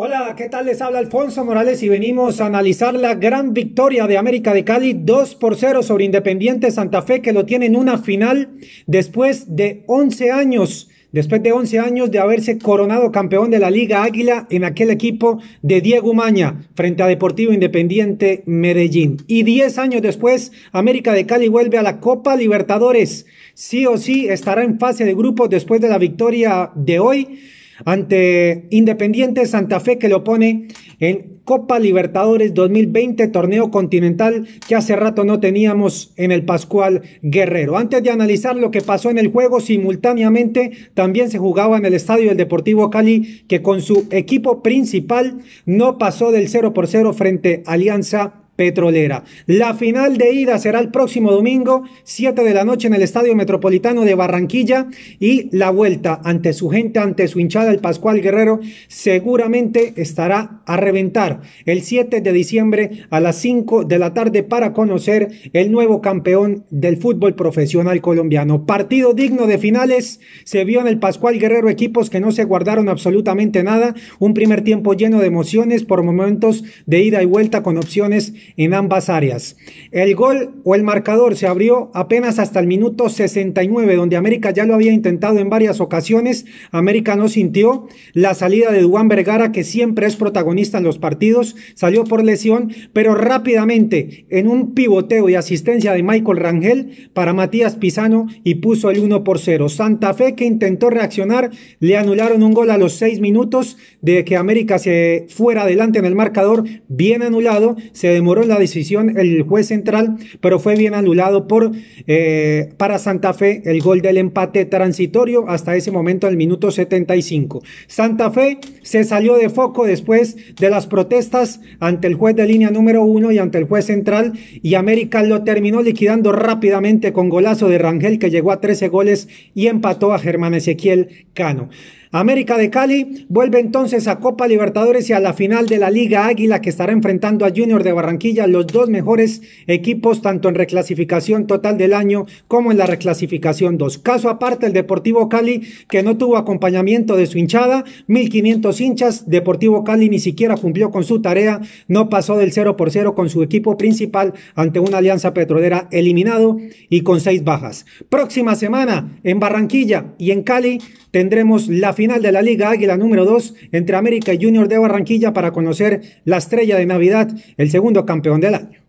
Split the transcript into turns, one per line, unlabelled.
Hola, ¿qué tal? Les habla Alfonso Morales y venimos a analizar la gran victoria de América de Cali 2 por 0 sobre Independiente Santa Fe que lo tiene en una final después de 11 años. Después de 11 años de haberse coronado campeón de la Liga Águila en aquel equipo de Diego Maña frente a Deportivo Independiente Medellín. Y 10 años después, América de Cali vuelve a la Copa Libertadores. Sí o sí estará en fase de grupos después de la victoria de hoy ante Independiente Santa Fe que lo pone en Copa Libertadores 2020, torneo continental que hace rato no teníamos en el Pascual Guerrero. Antes de analizar lo que pasó en el juego, simultáneamente también se jugaba en el estadio del Deportivo Cali, que con su equipo principal no pasó del 0 por 0 frente a Alianza Petrolera. La final de ida será el próximo domingo, 7 de la noche en el Estadio Metropolitano de Barranquilla y la vuelta ante su gente, ante su hinchada, el Pascual Guerrero, seguramente estará a reventar el 7 de diciembre a las 5 de la tarde para conocer el nuevo campeón del fútbol profesional colombiano. Partido digno de finales, se vio en el Pascual Guerrero equipos que no se guardaron absolutamente nada, un primer tiempo lleno de emociones por momentos de ida y vuelta con opciones en ambas áreas. El gol o el marcador se abrió apenas hasta el minuto 69, donde América ya lo había intentado en varias ocasiones. América no sintió la salida de Duan Vergara, que siempre es protagonista en los partidos, salió por lesión, pero rápidamente en un pivoteo y asistencia de Michael Rangel para Matías Pisano y puso el 1 por 0. Santa Fe que intentó reaccionar, le anularon un gol a los 6 minutos de que América se fuera adelante en el marcador, bien anulado, se demoró la decisión el juez central, pero fue bien anulado por eh, para Santa Fe el gol del empate transitorio hasta ese momento al minuto 75. Santa Fe se salió de foco después de las protestas ante el juez de línea número uno y ante el juez central y América lo terminó liquidando rápidamente con golazo de Rangel que llegó a 13 goles y empató a Germán Ezequiel Cano. América de Cali vuelve entonces a Copa Libertadores y a la final de la Liga Águila que estará enfrentando a Junior de Barranquilla, los dos mejores equipos tanto en reclasificación total del año como en la reclasificación 2. Caso aparte el Deportivo Cali que no tuvo acompañamiento de su hinchada, 1500 hinchas, Deportivo Cali ni siquiera cumplió con su tarea, no pasó del 0 por 0 con su equipo principal ante una alianza petrolera eliminado y con seis bajas. Próxima semana en Barranquilla y en Cali tendremos la final de la Liga Águila número 2 entre América y Junior de Barranquilla para conocer la estrella de Navidad, el segundo campeón del año.